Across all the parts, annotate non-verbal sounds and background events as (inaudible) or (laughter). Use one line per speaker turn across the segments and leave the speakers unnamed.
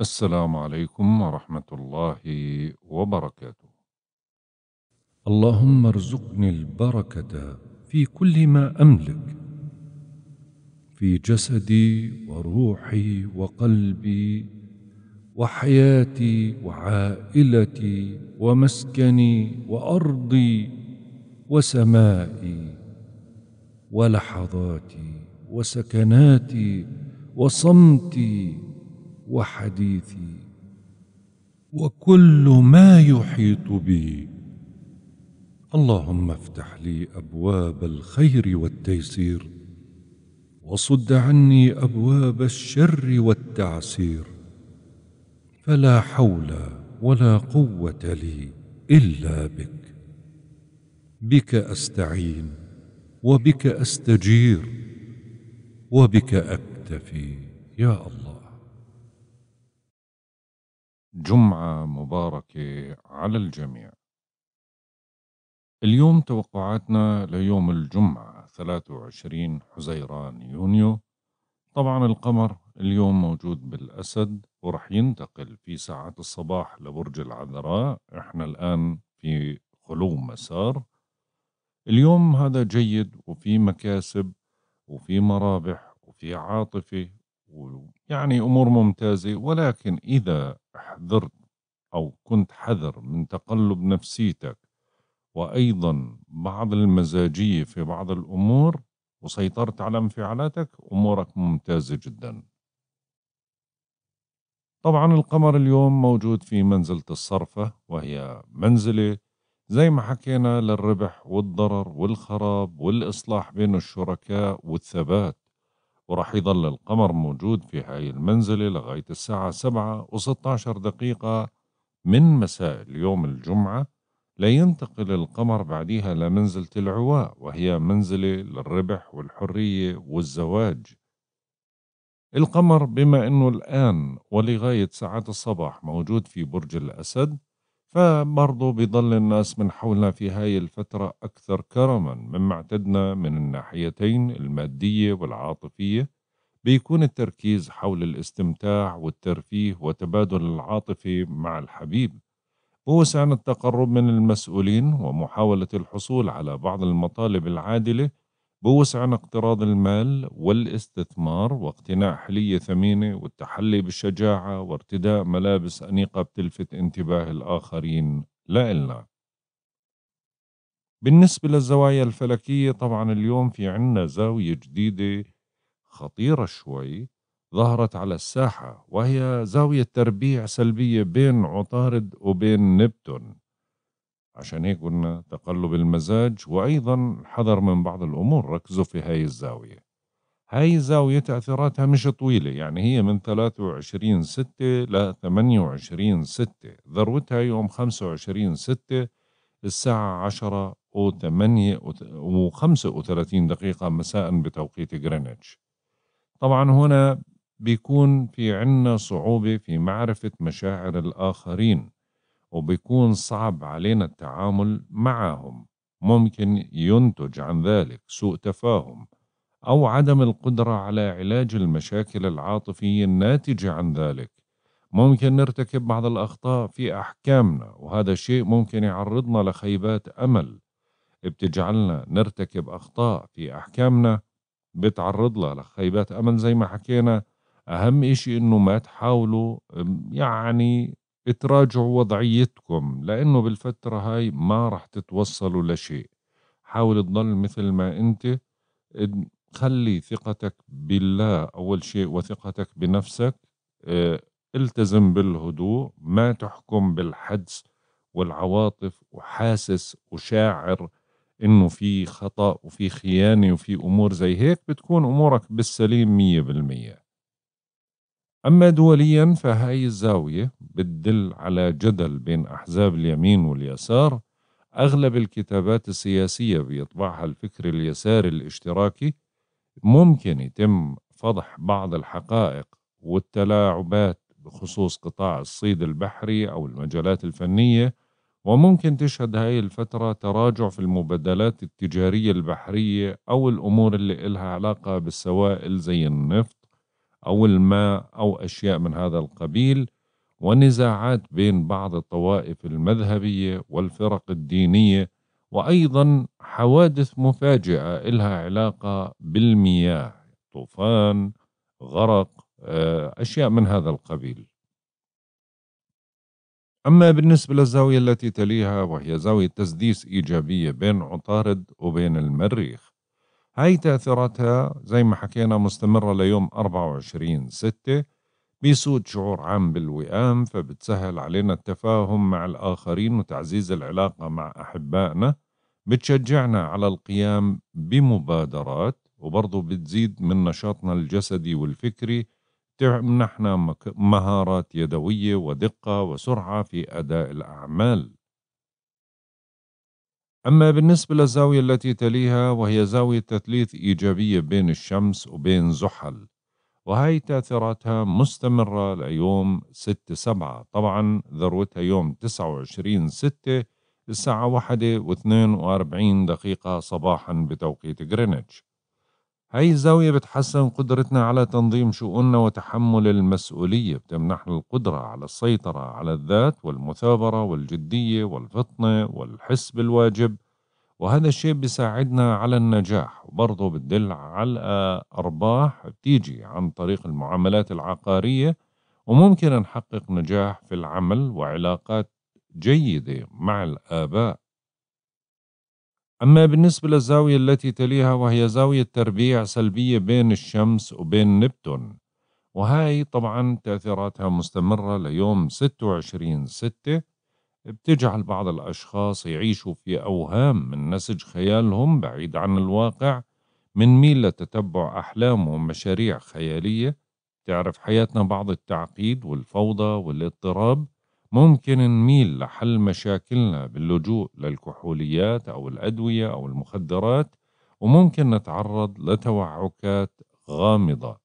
السلام عليكم ورحمة الله وبركاته. اللهم ارزقني البركة في كل ما أملك، في جسدي وروحي وقلبي وحياتي وعائلتي ومسكني وأرضي وسمائي ولحظاتي وسكناتي وصمتي وحديثي وكل ما يحيط بي اللهم افتح لي ابواب الخير والتيسير وصد عني ابواب الشر والتعسير فلا حول ولا قوه لي الا بك بك استعين وبك استجير وبك اكتفي يا الله جمعة مباركة على الجميع. اليوم توقعاتنا ليوم الجمعة 23 حزيران يونيو طبعا القمر اليوم موجود بالأسد ورح ينتقل في ساعات الصباح لبرج العذراء احنا الآن في خلو مسار اليوم هذا جيد وفي مكاسب وفي مرابح وفي عاطفة يعني أمور ممتازة ولكن إذا حذرت أو كنت حذر من تقلب نفسيتك وأيضا بعض المزاجية في بعض الأمور وسيطرت على انفعالاتك أمورك ممتازة جدا طبعا القمر اليوم موجود في منزلة الصرفة وهي منزلة زي ما حكينا للربح والضرر والخراب والإصلاح بين الشركاء والثبات وراح يظل القمر موجود في هاي المنزلة لغاية الساعة وستة عشر دقيقة من مساء اليوم الجمعة لينتقل القمر بعديها لمنزلة العواء وهي منزلة للربح والحرية والزواج القمر بما أنه الآن ولغاية ساعات الصباح موجود في برج الأسد فبرضه بيظل الناس من حولنا في هاي الفترة أكثر كرما مما اعتدنا من الناحيتين المادية والعاطفية بيكون التركيز حول الاستمتاع والترفيه وتبادل العاطفة مع الحبيب ووسعنا التقرب من المسؤولين ومحاولة الحصول على بعض المطالب العادلة بوسعنا اقتراض المال والاستثمار واقتناء حلية ثمينة والتحلي بالشجاعة وارتداء ملابس أنيقة بتلفت انتباه الآخرين لإلنا بالنسبة للزوايا الفلكية طبعا اليوم في عنا زاوية جديدة خطيرة شوي ظهرت على الساحة وهي زاوية تربيع سلبية بين عطارد وبين نبتون عشان هيك قلنا تقلب المزاج وأيضا الحذر من بعض الأمور ركزوا في هاي الزاوية هاي الزاوية تأثيراتها مش طويلة يعني هي من 23 ستة ل 28 ستة ذروتها يوم 25 ستة الساعة 10 و 8 و 35 دقيقة مساء بتوقيت جرينتش طبعا هنا بيكون في عنا صعوبة في معرفة مشاعر الآخرين وبيكون صعب علينا التعامل معهم ممكن ينتج عن ذلك سوء تفاهم أو عدم القدرة على علاج المشاكل العاطفية الناتجة عن ذلك ممكن نرتكب بعض الأخطاء في أحكامنا وهذا الشيء ممكن يعرضنا لخيبات أمل بتجعلنا نرتكب أخطاء في أحكامنا بتعرضنا لخيبات أمل زي ما حكينا أهم إشي إنه ما تحاولوا يعني تراجعوا وضعيتكم لأنه بالفترة هاي ما رح تتوصلوا لشيء حاول تضل مثل ما أنت خلي ثقتك بالله أول شيء وثقتك بنفسك اه التزم بالهدوء ما تحكم بالحدس والعواطف وحاسس وشاعر انه في خطأ وفي خيانة وفي امور زي هيك بتكون امورك بالسليم مية بالمية أما دوليا فهاي الزاوية بتدل على جدل بين أحزاب اليمين واليسار أغلب الكتابات السياسية بيطبعها الفكر اليساري الاشتراكي ممكن يتم فضح بعض الحقائق والتلاعبات بخصوص قطاع الصيد البحري أو المجالات الفنية وممكن تشهد هاي الفترة تراجع في المبادلات التجارية البحرية أو الأمور اللي إلها علاقة بالسوائل زي النفط أو الماء أو أشياء من هذا القبيل ونزاعات بين بعض الطوائف المذهبية والفرق الدينية وأيضا حوادث مفاجئة إلها علاقة بالمياه طوفان غرق آه، أشياء من هذا القبيل أما بالنسبة للزاوية التي تليها وهي زاوية تسديس إيجابية بين عطارد وبين المريخ هاي تأثيراتها زي ما حكينا مستمرة ليوم 24 ستة بيسود شعور عام بالوئام فبتسهل علينا التفاهم مع الآخرين وتعزيز العلاقة مع أحبائنا بتشجعنا على القيام بمبادرات وبرضو بتزيد من نشاطنا الجسدي والفكري تمنحنا مهارات يدوية ودقة وسرعة في أداء الأعمال أما بالنسبة للزاوية التي تليها وهي زاوية تثليث إيجابية بين الشمس وبين زحل وهي تأثيراتها مستمرة ليوم 6 7 طبعا ذروتها يوم 29 6 الساعة 1 و42 دقيقة صباحا بتوقيت غرينتش هاي الزاوية بتحسن قدرتنا على تنظيم شؤوننا وتحمل المسؤولية بتمنحنا القدرة على السيطرة على الذات والمثابرة والجدية والفطنة والحس بالواجب وهذا الشيء بيساعدنا على النجاح وبرضه بتدل على أرباح بتيجي عن طريق المعاملات العقارية وممكن نحقق نجاح في العمل وعلاقات جيدة مع الآباء أما بالنسبة للزاوية التي تليها وهي زاوية تربيع سلبية بين الشمس وبين نبتون وهاي طبعا تأثيراتها مستمرة ليوم 26 ستة بتجعل بعض الأشخاص يعيشوا في أوهام من نسج خيالهم بعيد عن الواقع من ميل لتتبع أحلام ومشاريع خيالية تعرف حياتنا بعض التعقيد والفوضى والاضطراب ممكن نميل لحل مشاكلنا باللجوء للكحوليات أو الأدوية أو المخدرات وممكن نتعرض لتوعكات غامضة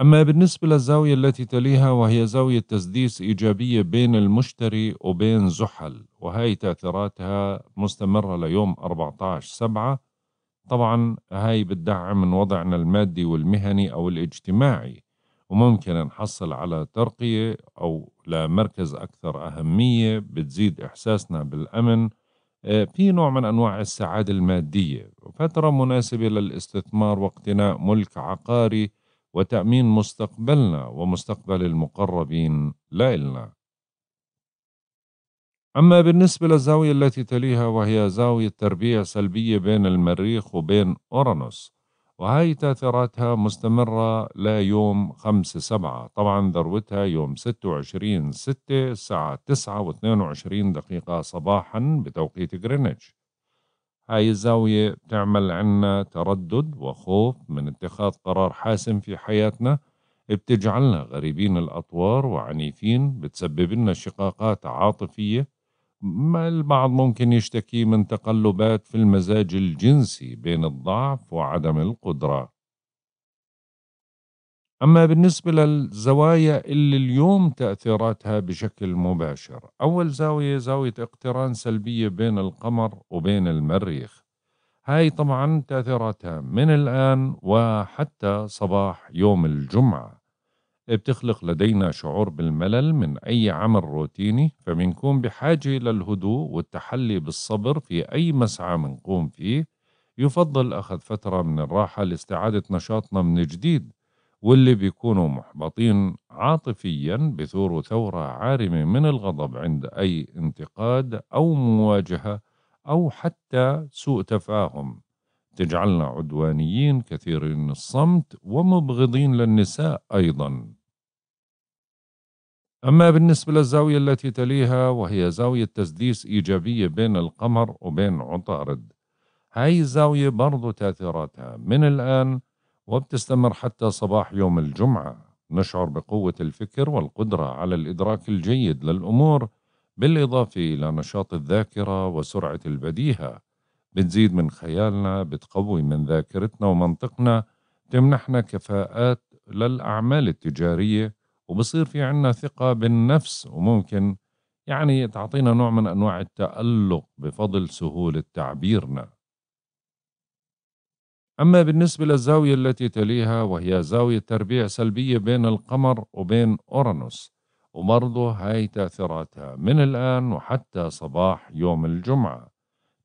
أما بالنسبة للزاوية التي تليها وهي زاوية تسديس إيجابية بين المشتري وبين زحل وهي تأثيراتها مستمرة ليوم 14 سبعة طبعا هاي بتدعم من وضعنا المادي والمهني أو الاجتماعي وممكن نحصل على ترقية أو لمركز أكثر أهمية بتزيد إحساسنا بالأمن آه، في نوع من أنواع السعادة المادية وفترة مناسبة للاستثمار واقتناء ملك عقاري وتأمين مستقبلنا ومستقبل المقربين لإلنا أما بالنسبة للزاوية التي تليها وهي زاوية تربيع سلبية بين المريخ وبين أورانوس وهاي تأثيراتها مستمرة ليوم خمسة سبعة طبعا ذروتها يوم ستة وعشرين ستة الساعة تسعة واثنين وعشرين دقيقة صباحا بتوقيت غرينتش هاي الزاوية بتعمل عنا تردد وخوف من اتخاذ قرار حاسم في حياتنا بتجعلنا غريبين الأطوار وعنيفين بتسبب لنا شقاقات عاطفية ما البعض ممكن يشتكي من تقلبات في المزاج الجنسي بين الضعف وعدم القدرة أما بالنسبة للزوايا اللي اليوم تأثيراتها بشكل مباشر أول زاوية زاوية اقتران سلبية بين القمر وبين المريخ هاي طبعا تأثيراتها من الآن وحتى صباح يوم الجمعة بتخلق لدينا شعور بالملل من أي عمل روتيني فبنكون بحاجة إلى الهدوء والتحلي بالصبر في أي مسعى منقوم فيه يفضل أخذ فترة من الراحة لاستعادة نشاطنا من جديد واللي بيكونوا محبطين عاطفيا بثوروا ثورة عارمة من الغضب عند أي انتقاد أو مواجهة أو حتى سوء تفاهم تجعلنا عدوانيين كثيرين الصمت ومبغضين للنساء أيضا أما بالنسبة للزاوية التي تليها وهي زاوية تسديس إيجابية بين القمر وبين عطارد هاي الزاوية برضو تأثيراتها من الآن وبتستمر حتى صباح يوم الجمعة نشعر بقوة الفكر والقدرة على الإدراك الجيد للأمور بالإضافة إلى نشاط الذاكرة وسرعة البديهة بتزيد من خيالنا بتقوي من ذاكرتنا ومنطقنا تمنحنا كفاءات للأعمال التجارية وبصير في عنا ثقة بالنفس وممكن يعني تعطينا نوع من أنواع التألق بفضل سهولة تعبيرنا أما بالنسبة للزاوية التي تليها وهي زاوية تربيع سلبية بين القمر وبين أورانوس وبرضه هاي تأثيراتها من الآن وحتى صباح يوم الجمعة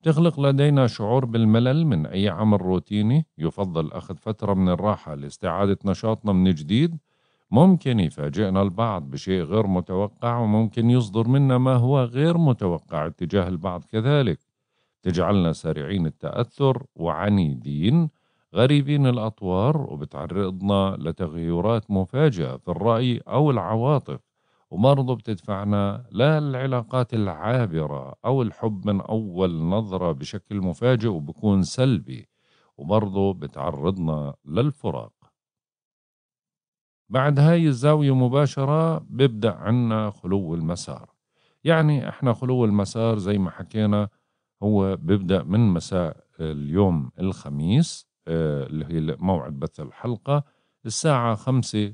تخلق لدينا شعور بالملل من أي عمل روتيني يفضل أخذ فترة من الراحة لاستعادة نشاطنا من جديد ممكن يفاجئنا البعض بشيء غير متوقع وممكن يصدر منا ما هو غير متوقع اتجاه البعض كذلك تجعلنا سريعين التأثر وعنيدين غريبين الأطوار وبتعرضنا لتغيرات مفاجئة في الرأي أو العواطف وبرضه بتدفعنا لا العلاقات العابرة أو الحب من أول نظرة بشكل مفاجئ وبكون سلبي وبرضه بتعرضنا للفراق بعد هاي الزاوية مباشرة بيبدأ عنا خلو المسار يعني احنا خلو المسار زي ما حكينا هو بيبدأ من مساء اليوم الخميس آه، اللي هي موعد بث الحلقة الساعة خمسة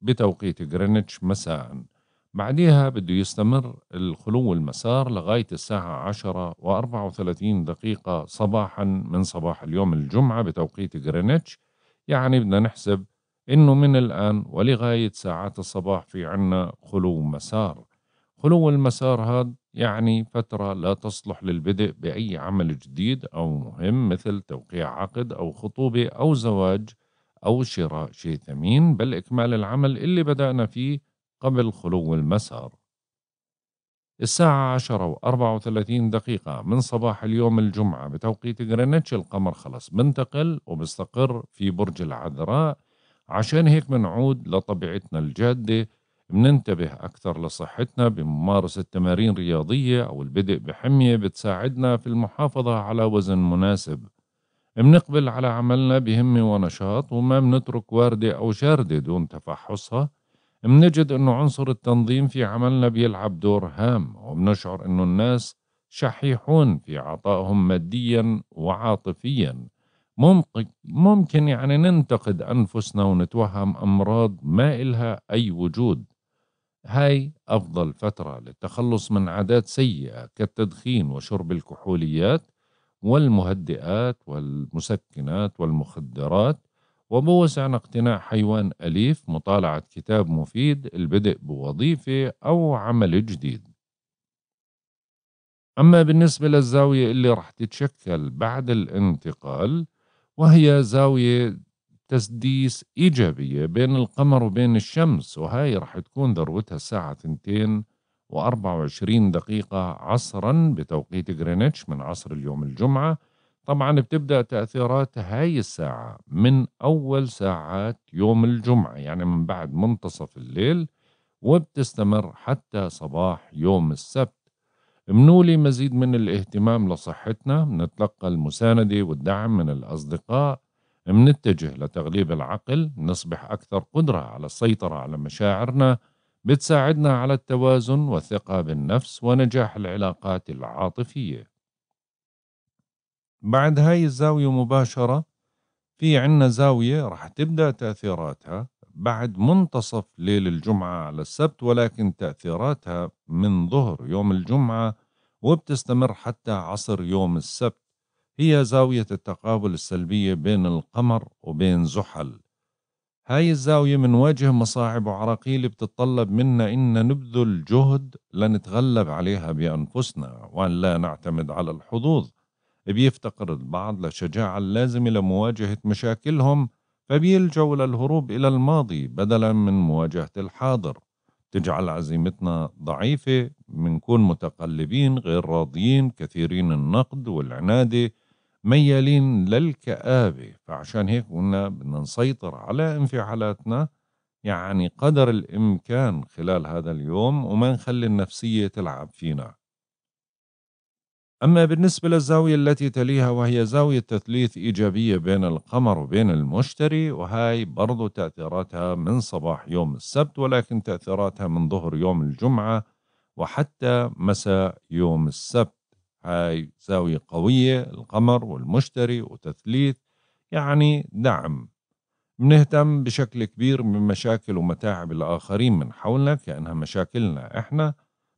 بتوقيت جرينتش مساءً بعدها بده يستمر الخلو المسار لغاية الساعة عشرة وأربعة وثلاثين دقيقة صباحا من صباح اليوم الجمعة بتوقيت غرينتش يعني بدنا نحسب إنه من الآن ولغاية ساعات الصباح في عنا خلو مسار خلو المسار هذا يعني فترة لا تصلح للبدء بأي عمل جديد أو مهم مثل توقيع عقد أو خطوبة أو زواج أو شراء شيء ثمين بل إكمال العمل اللي بدأنا فيه قبل خلو المسار الساعة عشرة وأربعة وثلاثين دقيقة من صباح اليوم الجمعة بتوقيت غرينتش القمر خلص بنتقل وبستقر في برج العذراء عشان هيك بنعود لطبيعتنا الجادة بننتبه أكثر لصحتنا بممارسة تمارين رياضية أو البدء بحمية بتساعدنا في المحافظة على وزن مناسب بنقبل على عملنا بهمة ونشاط وما بنترك واردة أو شاردة دون تفحصها منجد انه عنصر التنظيم في عملنا بيلعب دور هام وبنشعر انه الناس شحيحون في عطائهم ماديا وعاطفيا ممكن يعني ننتقد أنفسنا ونتوهم أمراض ما إلها أي وجود هاي أفضل فترة للتخلص من عادات سيئة كالتدخين وشرب الكحوليات والمهدئات والمسكنات والمخدرات وبوسعنا اقتناء حيوان أليف مطالعة كتاب مفيد البدء بوظيفة أو عمل جديد أما بالنسبة للزاوية اللي رح تتشكل بعد الانتقال وهي زاوية تسديس إيجابية بين القمر وبين الشمس وهاي رح تكون ذروتها الساعة 2 و24 دقيقة عصرا بتوقيت غرينتش من عصر اليوم الجمعة طبعا بتبدأ تأثيرات هاي الساعة من أول ساعات يوم الجمعة يعني من بعد منتصف الليل وبتستمر حتى صباح يوم السبت منولي مزيد من الاهتمام لصحتنا منتلقى المساندة والدعم من الأصدقاء منتجه لتغليب العقل نصبح أكثر قدرة على السيطرة على مشاعرنا بتساعدنا على التوازن والثقة بالنفس ونجاح العلاقات العاطفية بعد هاي الزاوية مباشرة في عنا زاوية رح تبدأ تأثيراتها بعد منتصف ليل الجمعة على السبت ولكن تأثيراتها من ظهر يوم الجمعة وبتستمر حتى عصر يوم السبت هي زاوية التقابل السلبية بين القمر وبين زحل هاي الزاوية منواجه مصاعب وعراقيل بتتطلب منا إن نبذل جهد لنتغلب عليها بأنفسنا وأن لا نعتمد على الحظوظ بيفتقر البعض للشجاعة اللازمة لمواجهة مشاكلهم فبيلجوا للهروب إلى الماضي بدلا من مواجهة الحاضر تجعل عزيمتنا ضعيفة منكون متقلبين غير راضيين كثيرين النقد والعنادة ميالين للكآبة فعشان هيك قلنا بدنا نسيطر على انفعالاتنا يعني قدر الإمكان خلال هذا اليوم وما نخلي النفسية تلعب فينا أما بالنسبة للزاوية التي تليها وهي زاوية تثليث إيجابية بين القمر وبين المشتري وهي برضو تأثيراتها من صباح يوم السبت ولكن تأثيراتها من ظهر يوم الجمعة وحتى مساء يوم السبت هاي زاوية قوية القمر والمشتري وتثليث يعني دعم بنهتم بشكل كبير بمشاكل ومتاعب الآخرين من حولنا كأنها مشاكلنا إحنا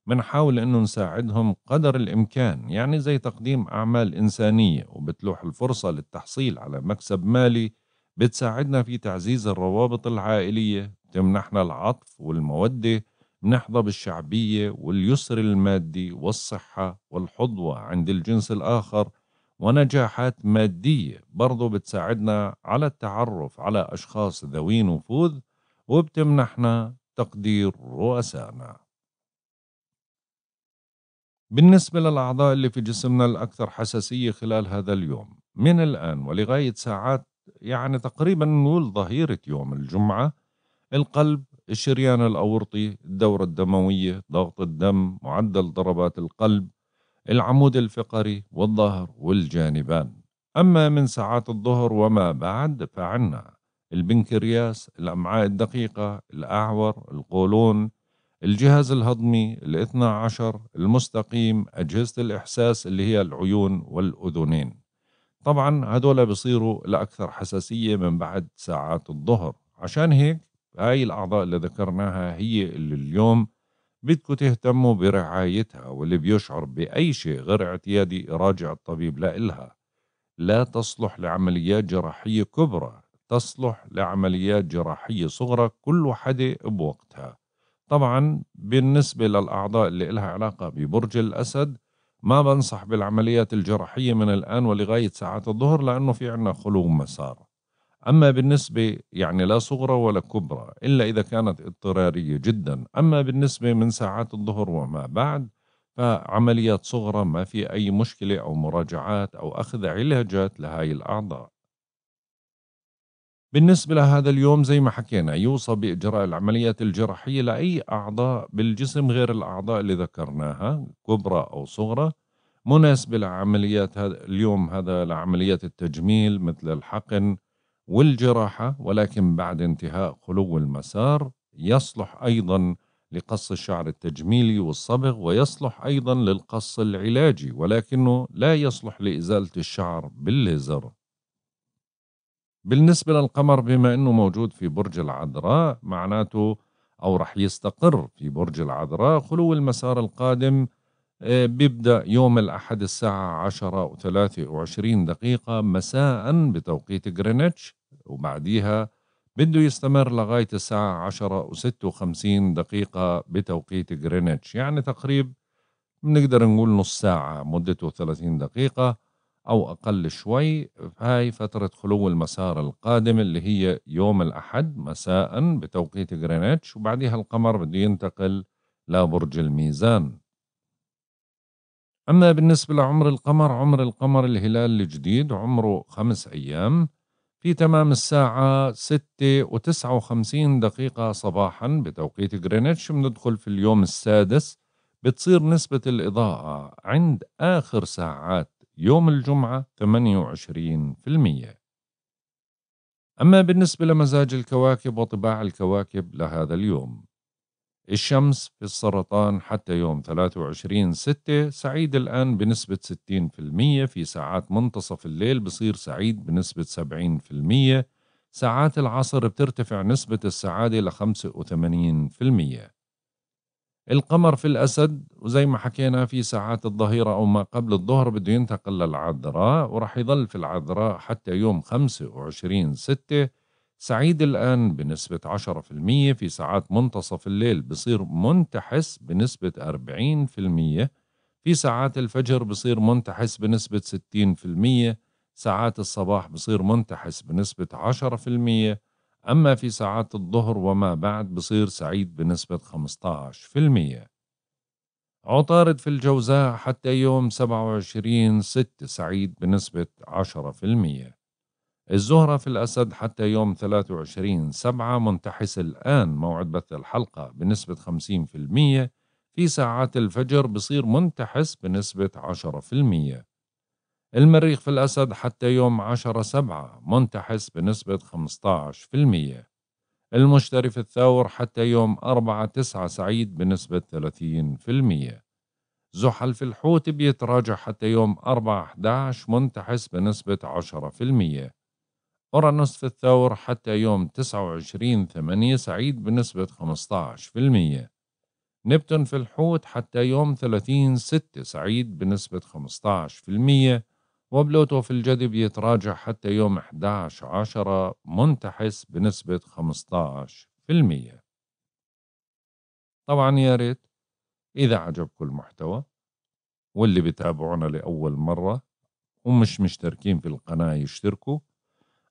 بنحاول انه نساعدهم قدر الامكان يعني زي تقديم اعمال انسانيه وبتلوح الفرصه للتحصيل على مكسب مالي بتساعدنا في تعزيز الروابط العائليه بتمنحنا العطف والموده بنحظى بالشعبيه واليسر المادي والصحه والحظوه عند الجنس الاخر ونجاحات ماديه برضو بتساعدنا على التعرف على اشخاص ذوي نفوذ وبتمنحنا تقدير رؤسائنا بالنسبة للأعضاء اللي في جسمنا الأكثر حساسية خلال هذا اليوم من الآن ولغاية ساعات يعني تقريبا نقول ظهيرة يوم الجمعة القلب الشريان الأورطي الدورة الدموية ضغط الدم معدل ضربات القلب العمود الفقري والظهر والجانبان أما من ساعات الظهر وما بعد فعنا البنكرياس الأمعاء الدقيقة الأعور القولون الجهاز الهضمي الاثنى عشر المستقيم أجهزة الإحساس اللي هي العيون والأذنين طبعا هدول بيصيروا لأكثر حساسية من بعد ساعات الظهر عشان هيك هاي الأعضاء اللي ذكرناها هي اللي اليوم بدكم تهتموا برعايتها واللي بيشعر بأي شيء غير اعتيادي يراجع الطبيب لإلها لا تصلح لعمليات جراحية كبرى تصلح لعمليات جراحية صغرى كل وحدة بوقتها طبعا بالنسبة للأعضاء اللي لها علاقة ببرج الأسد ما بنصح بالعمليات الجراحية من الآن ولغاية ساعات الظهر لأنه في عنا خلو مسار أما بالنسبة يعني لا صغرى ولا كبرى إلا إذا كانت اضطرارية جدا أما بالنسبة من ساعات الظهر وما بعد فعمليات صغرى ما في أي مشكلة أو مراجعات أو أخذ علاجات لهاي الأعضاء بالنسبة لهذا اليوم زي ما حكينا يوصى بإجراء العمليات الجراحية لأي أعضاء بالجسم غير الأعضاء اللي ذكرناها كبرى أو صغرى مناسبة لعمليات هذا اليوم هذا لعمليات التجميل مثل الحقن والجراحة ولكن بعد انتهاء خلو المسار يصلح أيضا لقص الشعر التجميلي والصبغ ويصلح أيضا للقص العلاجي ولكنه لا يصلح لإزالة الشعر بالليزر بالنسبة للقمر بما أنه موجود في برج العذراء معناته أو رح يستقر في برج العذراء خلو المسار القادم آه، بيبدأ يوم الأحد الساعة عشرة وثلاثة وعشرين دقيقة مساء بتوقيت غرينتش وبعديها بده يستمر لغاية الساعة عشرة وستة وخمسين دقيقة بتوقيت غرينتش يعني تقريب بنقدر نقول نص ساعة مدته ثلاثين دقيقة أو أقل شوي هاي فترة خلو المسار القادم اللي هي يوم الأحد مساء بتوقيت غرينتش وبعدها القمر بده ينتقل لبرج الميزان أما بالنسبة لعمر القمر عمر القمر الهلال الجديد عمره خمس أيام في تمام الساعة ستة وتسعة وخمسين دقيقة صباحا بتوقيت غرينتش بندخل في اليوم السادس بتصير نسبة الإضاءة عند آخر ساعات يوم الجمعة 28% أما بالنسبة لمزاج الكواكب وطباع الكواكب لهذا اليوم الشمس في السرطان حتى يوم 23 6 سعيد الآن بنسبة 60% في ساعات منتصف الليل بصير سعيد بنسبة 70% ساعات العصر بترتفع نسبة السعادة ل 85% القمر في الأسد وزي ما حكينا في ساعات الظهيرة أو ما قبل الظهر بده ينتقل للعذراء وراح يظل في العذراء حتى يوم 25 ستة سعيد الآن بنسبة 10% في ساعات منتصف الليل بصير منتحس بنسبة 40% في ساعات الفجر بصير منتحس بنسبة 60% ساعات الصباح بصير منتحس بنسبة المية أما في ساعات الظهر وما بعد بصير سعيد بنسبة 15% عطارد في الجوزاء حتى يوم 27 6 سعيد بنسبة 10% الزهرة في الأسد حتى يوم 23 7 منتحس الآن موعد بث الحلقة بنسبة 50% في ساعات الفجر بصير منتحس بنسبة 10% المريخ في الأسد حتى يوم 10 سبعة منتحس بنسبة 15% المشتري في الثور حتى يوم 4 تسعة سعيد بنسبة 30% زحل في الحوت بيتراجع حتى يوم 4 11 منتحس بنسبة 10% أورانوس في الثور حتى يوم 29 8 سعيد بنسبة 15% نبتون في الحوت حتى يوم 30 6 سعيد بنسبة 15% وبلوتو في الجدي يتراجع حتى يوم 11 عشرة منتحس بنسبة 15% طبعا يا ريت إذا عجبكم المحتوى واللي بتابعونا لأول مرة ومش مشتركين في القناة يشتركوا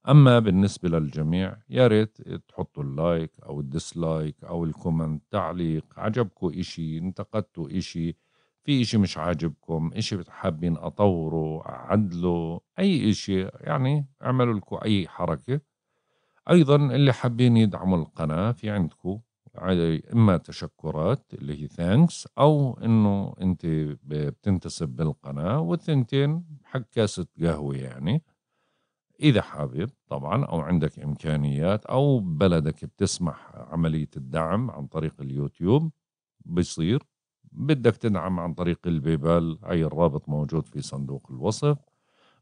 أما بالنسبة للجميع يا ريت تحطوا اللايك أو الديسلايك أو الكومنت تعليق عجبكم إشي انتقدتوا إشي في إشي مش عاجبكم إشي حابين أطوره أعدله أي إشي يعني اعملوا لكم أي حركة أيضا اللي حابين يدعموا القناة في عندكم إما تشكرات اللي هي ثانكس أو إنه أنت بتنتسب بالقناة والثنتين حق كاسة قهوة يعني إذا حابب طبعا أو عندك إمكانيات أو بلدك بتسمح عملية الدعم عن طريق اليوتيوب بيصير بدك تدعم عن طريق البيبال أي الرابط موجود في صندوق الوصف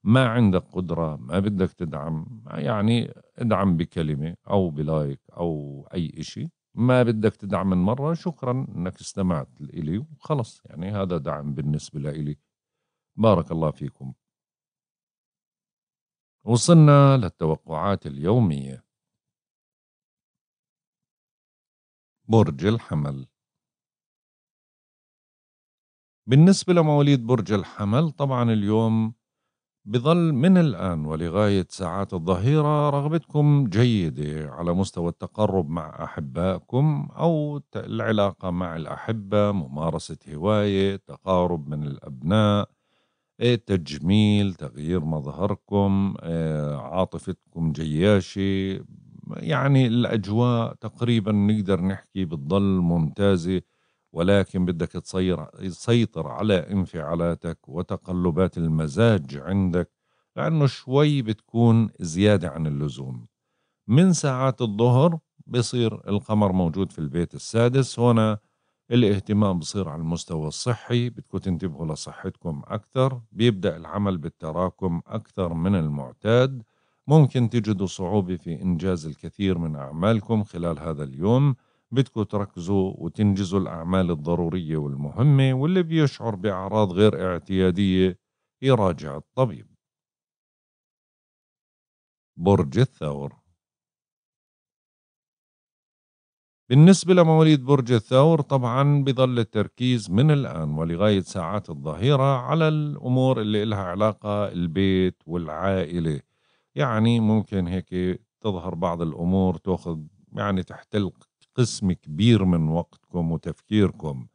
ما عندك قدرة ما بدك تدعم يعني ادعم بكلمة أو بلايك أو أي إشي ما بدك تدعم من مرة شكرا أنك استمعت إلي وخلص يعني هذا دعم بالنسبة لإلي بارك الله فيكم وصلنا للتوقعات اليومية برج الحمل بالنسبة لمواليد برج الحمل طبعا اليوم بظل من الآن ولغاية ساعات الظهيرة رغبتكم جيدة على مستوى التقرب مع أحبائكم أو العلاقة مع الأحبة ممارسة هواية تقارب من الأبناء إيه، تجميل تغيير مظهركم إيه، عاطفتكم جياشة يعني الأجواء تقريبا نقدر نحكي بتظل ممتازة ولكن بدك تسيطر على انفعالاتك وتقلبات المزاج عندك لأنه شوي بتكون زيادة عن اللزوم من ساعات الظهر بصير القمر موجود في البيت السادس هنا الاهتمام بصير على المستوى الصحي بدكم تنتبهوا لصحتكم أكثر بيبدأ العمل بالتراكم أكثر من المعتاد ممكن تجدوا صعوبة في إنجاز الكثير من أعمالكم خلال هذا اليوم بدكم تركزوا وتنجزوا الأعمال الضرورية والمهمة واللي بيشعر بأعراض غير اعتيادية يراجع الطبيب برج الثور بالنسبة لمواليد برج الثور طبعا بظل التركيز من الآن ولغاية ساعات الظهيرة على الأمور اللي إلها علاقة البيت والعائلة يعني ممكن هيك تظهر بعض الأمور تأخذ يعني تحتلق قسم كبير من وقتكم وتفكيركم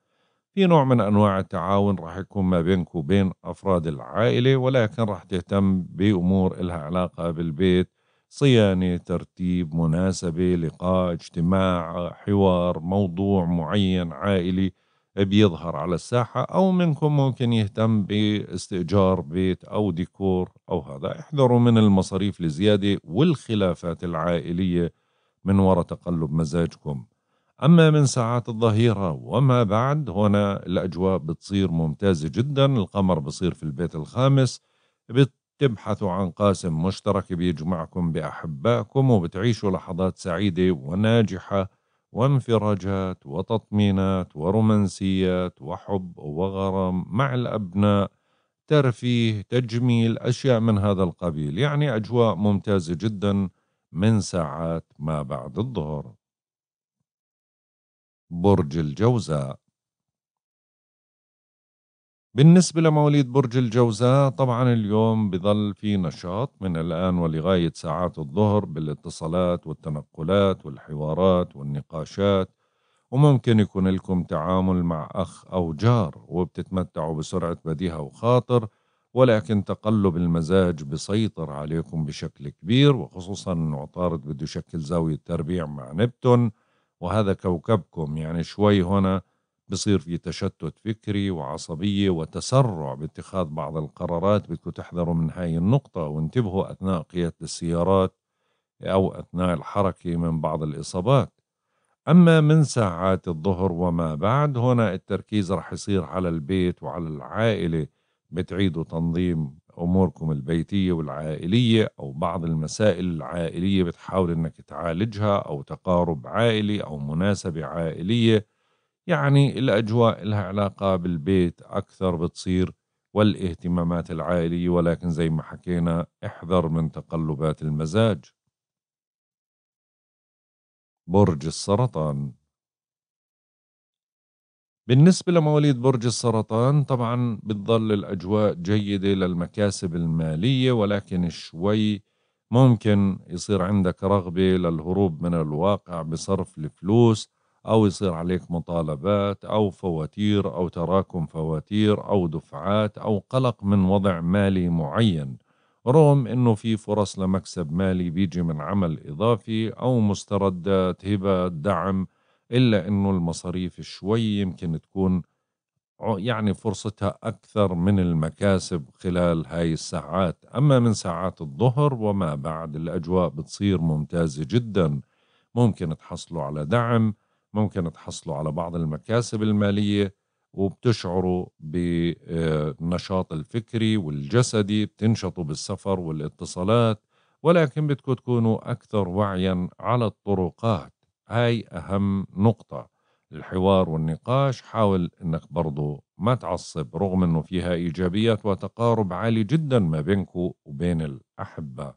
في نوع من أنواع التعاون راح يكون ما بينك وبين أفراد العائلة ولكن راح تهتم بأمور إلها علاقة بالبيت صيانة ترتيب مناسبة لقاء اجتماع حوار موضوع معين عائلي بيظهر على الساحة أو منكم ممكن يهتم باستئجار بيت أو ديكور أو هذا احذروا من المصاريف الزيادة والخلافات العائلية من وراء تقلب مزاجكم أما من ساعات الظهيرة وما بعد هنا الأجواء بتصير ممتازة جدا القمر بصير في البيت الخامس بتبحثوا عن قاسم مشترك بيجمعكم بأحبائكم وبتعيشوا لحظات سعيدة وناجحة وانفراجات وتطمينات ورومانسيات وحب وغرام مع الأبناء ترفيه تجميل أشياء من هذا القبيل يعني أجواء ممتازة جدا من ساعات ما بعد الظهر برج الجوزاء بالنسبة لمواليد برج الجوزاء طبعا اليوم بظل في نشاط من الآن ولغاية ساعات الظهر بالاتصالات والتنقلات والحوارات والنقاشات وممكن يكون لكم تعامل مع أخ أو جار وبتتمتعوا بسرعة بديهة وخاطر ولكن تقلب المزاج بسيطر عليكم بشكل كبير وخصوصا انه عطارد بده يشكل زاويه تربيع مع نبتون وهذا كوكبكم يعني شوي هنا بصير في تشتت فكري وعصبية وتسرع باتخاذ بعض القرارات بدكم تحذروا من هاي النقطة وانتبهوا أثناء قيادة السيارات أو أثناء الحركة من بعض الإصابات أما من ساعات الظهر وما بعد هنا التركيز رح يصير على البيت وعلى العائلة بتعيدوا تنظيم اموركم البيتيه والعائليه او بعض المسائل العائليه بتحاول انك تعالجها او تقارب عائلي او مناسبه عائليه يعني الاجواء لها علاقه بالبيت اكثر بتصير والاهتمامات العائليه ولكن زي ما حكينا احذر من تقلبات المزاج برج السرطان بالنسبة لمواليد برج السرطان طبعا بتظل الأجواء جيدة للمكاسب المالية ولكن شوي ممكن يصير عندك رغبة للهروب من الواقع بصرف الفلوس أو يصير عليك مطالبات أو فواتير أو تراكم فواتير أو دفعات أو قلق من وضع مالي معين رغم أنه في فرص لمكسب مالي بيجي من عمل إضافي أو مستردات هبة دعم إلا أنه المصاريف شوي يمكن تكون يعني فرصتها أكثر من المكاسب خلال هاي الساعات أما من ساعات الظهر وما بعد الأجواء بتصير ممتازة جدا ممكن تحصلوا على دعم ممكن تحصلوا على بعض المكاسب المالية وبتشعروا بالنشاط آه، الفكري والجسدي بتنشطوا بالسفر والاتصالات ولكن بدكم تكونوا أكثر وعيا على الطرقات هاي أهم نقطة الحوار والنقاش حاول أنك برضو ما تعصب رغم أنه فيها إيجابيات وتقارب عالي جدا ما بينكو وبين الأحبة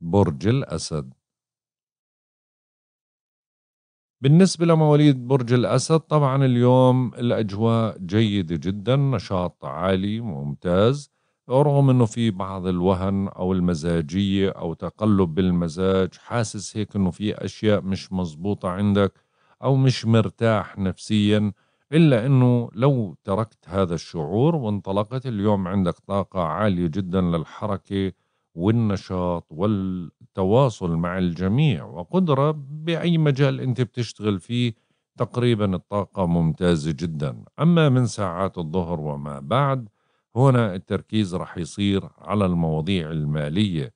برج الأسد بالنسبة لمواليد برج الأسد طبعا اليوم الأجواء جيدة جدا نشاط عالي ممتاز رغم انه في بعض الوهن او المزاجيه او تقلب بالمزاج حاسس هيك انه في اشياء مش مزبوطه عندك او مش مرتاح نفسيا الا انه لو تركت هذا الشعور وانطلقت اليوم عندك طاقه عاليه جدا للحركه والنشاط والتواصل مع الجميع وقدره باي مجال انت بتشتغل فيه تقريبا الطاقه ممتازه جدا اما من ساعات الظهر وما بعد هنا التركيز راح يصير على المواضيع المالية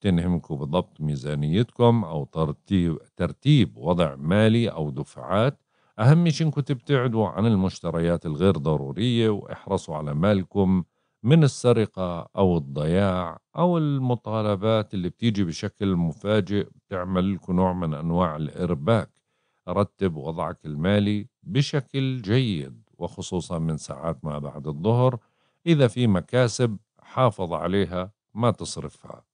تنهمكم بالضبط ميزانيتكم أو ترتيب, ترتيب وضع مالي أو دفعات أهم شيء إنكم تبتعدوا عن المشتريات الغير ضرورية واحرصوا على مالكم من السرقة أو الضياع أو المطالبات اللي بتيجي بشكل مفاجئ بتعمل لكم نوع من أنواع الإرباك رتب وضعك المالي بشكل جيد وخصوصا من ساعات ما بعد الظهر إذا في مكاسب حافظ عليها ما تصرفها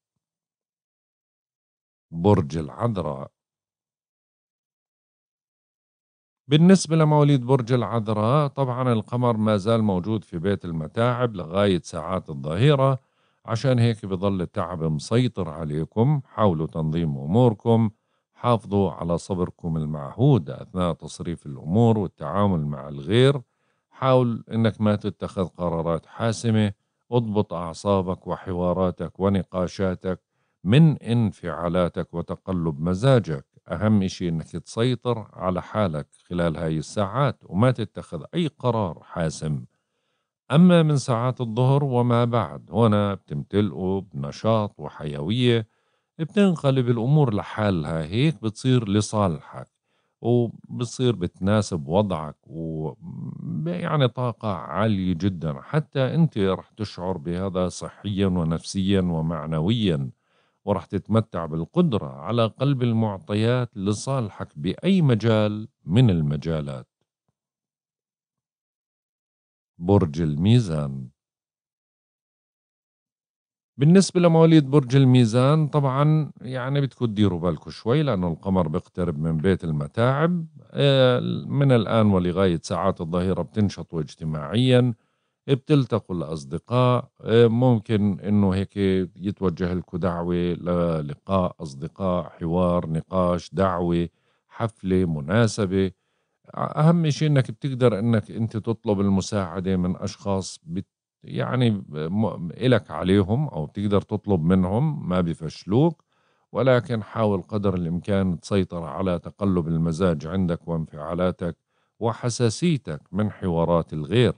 برج العذراء بالنسبة لمواليد برج العذراء طبعا القمر ما زال موجود في بيت المتاعب لغاية ساعات الظهيرة عشان هيك بظل التعب مسيطر عليكم حاولوا تنظيم أموركم حافظوا على صبركم المعهود أثناء تصريف الأمور والتعامل مع الغير حاول انك ما تتخذ قرارات حاسمه اضبط اعصابك وحواراتك ونقاشاتك من انفعالاتك وتقلب مزاجك اهم اشي انك تسيطر على حالك خلال هاي الساعات وما تتخذ اي قرار حاسم أما من ساعات الظهر وما بعد هنا بتمتلئوا بنشاط وحيوية بتنقلب الأمور لحالها هيك بتصير لصالحك وبصير بتناسب وضعك ويعني طاقة عالية جدا حتى أنت رح تشعر بهذا صحيا ونفسيا ومعنويا ورح تتمتع بالقدرة على قلب المعطيات لصالحك بأي مجال من المجالات برج الميزان بالنسبة لمواليد برج الميزان طبعا يعني بدكم تديروا بالكم شوي لأنه القمر بيقترب من بيت المتاعب آه، من الآن ولغاية ساعات الظهيرة بتنشطوا اجتماعيا بتلتقوا الأصدقاء آه، ممكن أنه هيك يتوجه لكم دعوة للقاء أصدقاء حوار نقاش دعوة حفلة مناسبة أهم شيء أنك بتقدر أنك أنت تطلب المساعدة من أشخاص بت يعني إلك عليهم أو بتقدر تطلب منهم ما بيفشلوك ولكن حاول قدر الإمكان تسيطر على تقلب المزاج عندك وانفعالاتك وحساسيتك من حوارات الغير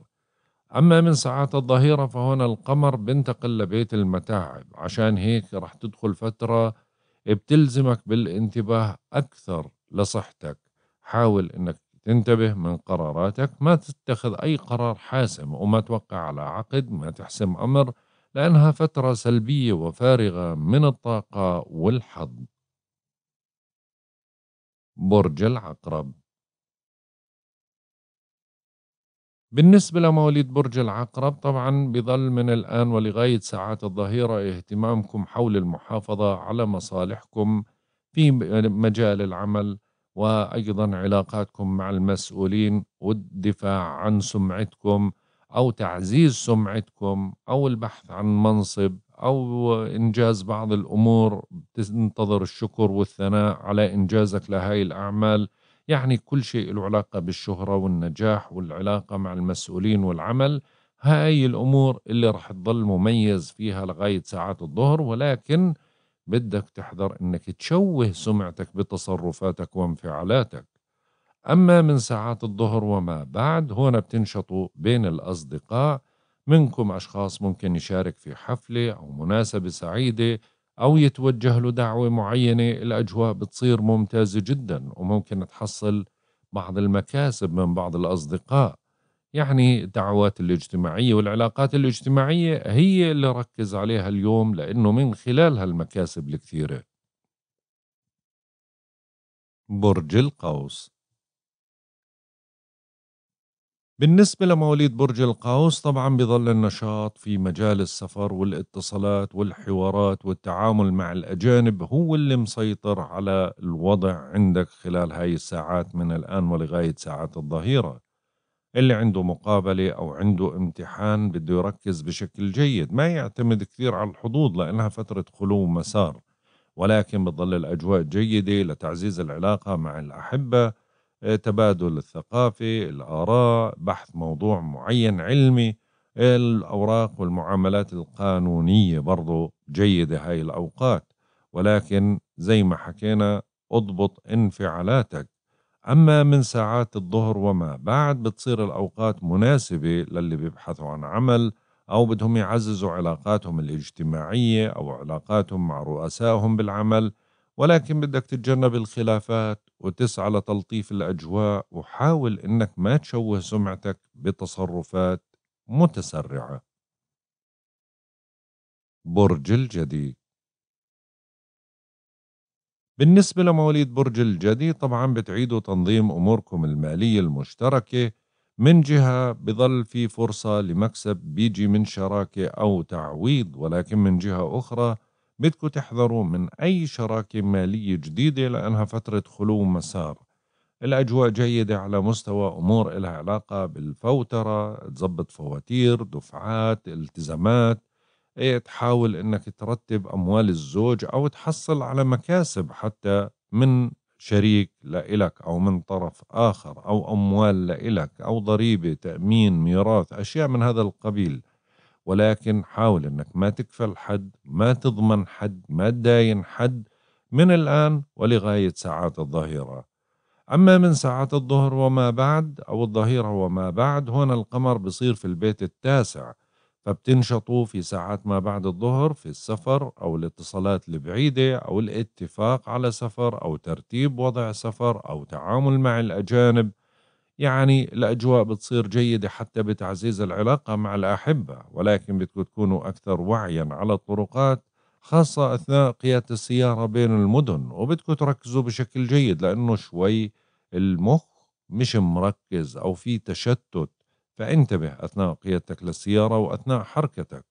أما من ساعات الظهيرة فهنا القمر بنتقل لبيت المتاعب عشان هيك رح تدخل فترة بتلزمك بالانتباه أكثر لصحتك حاول أنك تنتبه من قراراتك ما تتخذ أي قرار حاسم وما توقع على عقد ما تحسم أمر لأنها فترة سلبية وفارغة من الطاقة والحظ برج العقرب بالنسبة لمواليد برج العقرب طبعا بظل من الآن ولغاية ساعات الظهيرة اهتمامكم حول المحافظة على مصالحكم في مجال العمل وايضا علاقاتكم مع المسؤولين والدفاع عن سمعتكم او تعزيز سمعتكم او البحث عن منصب او انجاز بعض الامور تنتظر الشكر والثناء على انجازك لهاي الاعمال يعني كل شيء له علاقه بالشهره والنجاح والعلاقه مع المسؤولين والعمل هاي الامور اللي راح تظل مميز فيها لغايه ساعات الظهر ولكن بدك تحذر انك تشوه سمعتك بتصرفاتك وانفعالاتك اما من ساعات الظهر وما بعد هون بتنشطوا بين الاصدقاء منكم اشخاص ممكن يشارك في حفله او مناسبه سعيده او يتوجه له دعوه معينه الاجواء بتصير ممتازه جدا وممكن تحصل بعض المكاسب من بعض الاصدقاء يعني الدعوات الاجتماعية والعلاقات الاجتماعية هي اللي ركز عليها اليوم لأنه من خلالها المكاسب الكثيرة برج القوس بالنسبة لمواليد برج القوس طبعا بظل النشاط في مجال السفر والاتصالات والحوارات والتعامل مع الأجانب هو اللي مسيطر على الوضع عندك خلال هاي الساعات من الآن ولغاية ساعات الظهيرة اللي عنده مقابلة أو عنده امتحان بده يركز بشكل جيد ما يعتمد كثير على الحظوظ لأنها فترة خلو مسار ولكن بتظل الأجواء جيدة لتعزيز العلاقة مع الأحبة آه، تبادل الثقافة الآراء بحث موضوع معين علمي الأوراق والمعاملات القانونية برضو جيدة هاي الأوقات ولكن زي ما حكينا اضبط انفعالاتك أما من ساعات الظهر وما بعد بتصير الأوقات مناسبة للي بيبحثوا عن عمل أو بدهم يعززوا علاقاتهم الاجتماعية أو علاقاتهم مع رؤسائهم بالعمل ولكن بدك تتجنب الخلافات وتسعى لتلطيف الأجواء وحاول إنك ما تشوه سمعتك بتصرفات متسرعة برج الجدي بالنسبة لمواليد برج الجدي طبعا بتعيدوا تنظيم أموركم المالية المشتركة من جهة بظل في فرصة لمكسب بيجي من شراكة أو تعويض ولكن من جهة أخرى بدكم تحذروا من أي شراكة مالية جديدة لأنها فترة خلو مسار الأجواء جيدة على مستوى أمور إلها علاقة بالفوترة تزبط فواتير دفعات التزامات إيه تحاول إنك ترتب أموال الزوج أو تحصل على مكاسب حتى من شريك لإلك أو من طرف آخر أو أموال لإلك أو ضريبة تأمين ميراث أشياء من هذا القبيل ولكن حاول إنك ما تكفل حد ما تضمن حد ما تداين حد من الآن ولغاية ساعات الظهيرة أما من ساعات الظهر وما بعد أو الظهيرة وما بعد هنا القمر بصير في البيت التاسع فبتنشطوا في ساعات ما بعد الظهر في السفر أو الاتصالات البعيدة أو الاتفاق على سفر أو ترتيب وضع سفر أو تعامل مع الأجانب يعني الأجواء بتصير جيدة حتى بتعزيز العلاقة مع الأحبة ولكن بدكم تكونوا أكثر وعيا على الطرقات خاصة أثناء قيادة السيارة بين المدن وبدكم تركزوا بشكل جيد لأنه شوي المخ مش مركز أو في تشتت فانتبه أثناء قيادتك للسيارة وأثناء حركتك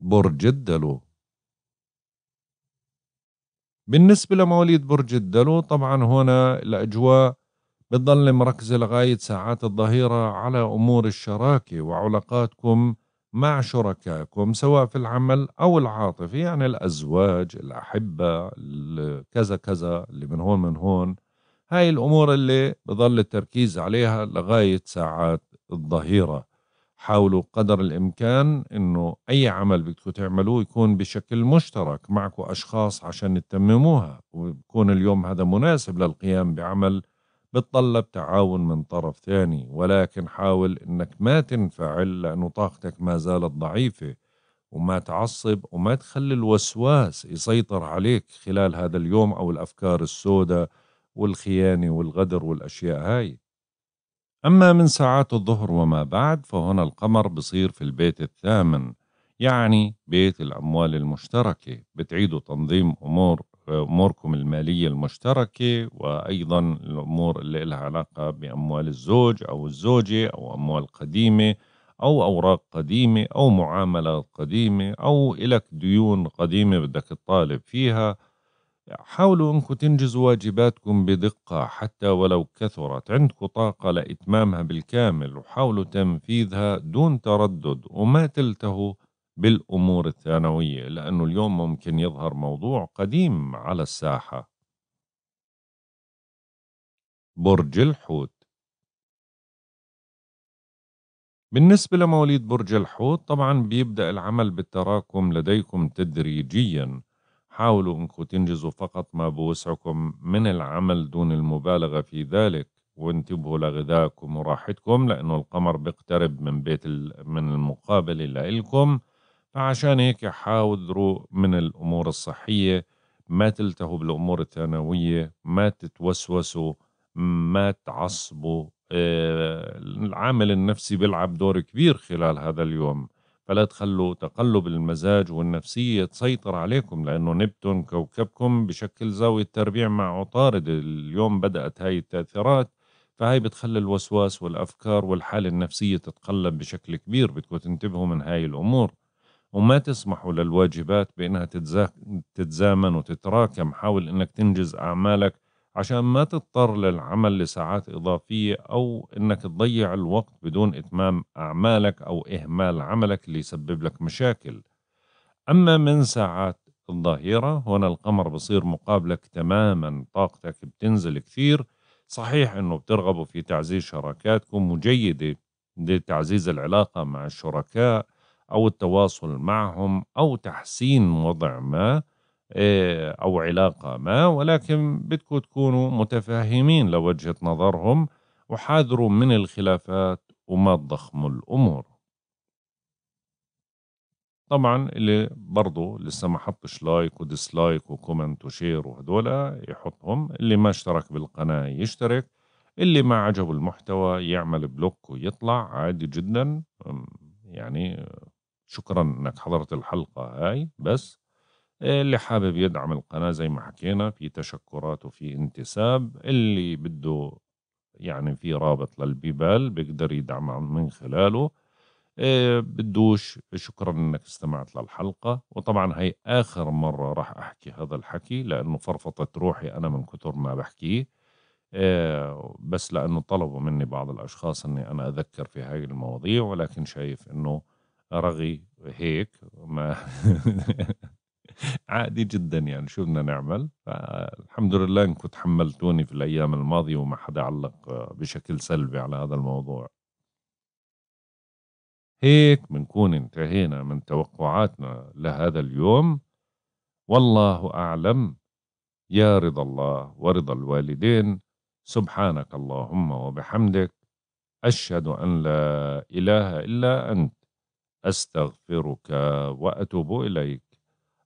برج الدلو بالنسبة لمواليد برج الدلو طبعا هنا الأجواء بتضل مركزة لغاية ساعات الظهيرة على أمور الشراكة وعلاقاتكم مع شركائكم سواء في العمل أو العاطفي يعني الأزواج الأحبة كذا كذا اللي من هون من هون هاي الأمور اللي بظل التركيز عليها لغاية ساعات الظهيرة حاولوا قدر الإمكان أنه أي عمل بدكم تعملوه يكون بشكل مشترك معكم أشخاص عشان تتمموها ويكون اليوم هذا مناسب للقيام بعمل بتطلب تعاون من طرف ثاني ولكن حاول أنك ما تنفعل لأنه طاقتك ما زالت ضعيفة وما تعصب وما تخلي الوسواس يسيطر عليك خلال هذا اليوم أو الأفكار السوداء والخيانة والغدر والأشياء هاي أما من ساعات الظهر وما بعد فهنا القمر بصير في البيت الثامن يعني بيت الأموال المشتركة بتعيدوا تنظيم أمور أموركم المالية المشتركة وأيضا الأمور اللي لها علاقة بأموال الزوج أو الزوجة أو أموال قديمة أو أوراق قديمة أو معاملات قديمة أو إلك ديون قديمة بدك تطالب فيها حاولوا أنكم تنجزوا واجباتكم بدقة حتى ولو كثرت عندكم طاقة لإتمامها بالكامل وحاولوا تنفيذها دون تردد وما تلتهوا بالأمور الثانوية لأنه اليوم ممكن يظهر موضوع قديم على الساحة برج الحوت بالنسبة لمواليد برج الحوت طبعا بيبدأ العمل بالتراكم لديكم تدريجياً حاولوا أنكم تنجزوا فقط ما بوسعكم من العمل دون المبالغة في ذلك وانتبهوا لغذائكم وراحتكم لأنه القمر بيقترب من بيت من المقابل لإلكم لكم فعشان هيك حاولوا من الأمور الصحية ما تلتهوا بالأمور الثانوية ما تتوسوسوا ما تعصبوا آه، العامل النفسي بيلعب دور كبير خلال هذا اليوم فلا تخلوا تقلب المزاج والنفسية تسيطر عليكم لأنه نبتون كوكبكم بشكل زاوية تربيع مع عطارد اليوم بدأت هاي التأثيرات فهاي بتخلي الوسواس والأفكار والحالة النفسية تتقلب بشكل كبير بدكم تنتبهوا من هاي الأمور وما تسمحوا للواجبات بأنها تتزامن وتتراكم حاول أنك تنجز أعمالك عشان ما تضطر للعمل لساعات إضافية أو إنك تضيع الوقت بدون إتمام أعمالك أو إهمال عملك اللي يسبب لك مشاكل أما من ساعات الظهيرة هنا القمر بصير مقابلك تماما طاقتك بتنزل كثير صحيح أنه بترغبوا في تعزيز شراكاتكم وجيدة لتعزيز العلاقة مع الشركاء أو التواصل معهم أو تحسين وضع ما إيه، أو علاقة ما ولكن بدكم تكونوا متفاهمين لوجهة نظرهم وحاذروا من الخلافات وما تضخموا الأمور طبعا اللي برضو لسه ما حطش لايك وديسلايك وكومنت وشير وهدول يحطهم اللي ما اشترك بالقناة يشترك اللي ما عجبه المحتوى يعمل بلوك ويطلع عادي جدا يعني شكرا انك حضرت الحلقة هاي بس اللي حابب يدعم القناة زي ما حكينا في تشكرات وفي انتساب اللي بده يعني في رابط للبيبال بيقدر يدعم من خلاله آه، بدوش شكرا انك استمعت للحلقة وطبعا هي اخر مرة راح احكي هذا الحكي لانه فرفطت روحي انا من كثر ما بحكيه آه، بس لانه طلبوا مني بعض الاشخاص اني انا اذكر في هاي المواضيع ولكن شايف انه رغي هيك ما (laughs) (laughs) عادي جدا يعني شو بدنا نعمل الحمد لله انكم تحملتوني في الايام الماضيه وما حدا علق بشكل سلبي على هذا الموضوع هيك بنكون انتهينا من توقعاتنا لهذا اليوم والله اعلم يا رضا الله ورضا الوالدين سبحانك اللهم وبحمدك اشهد ان لا اله الا انت استغفرك واتوب اليك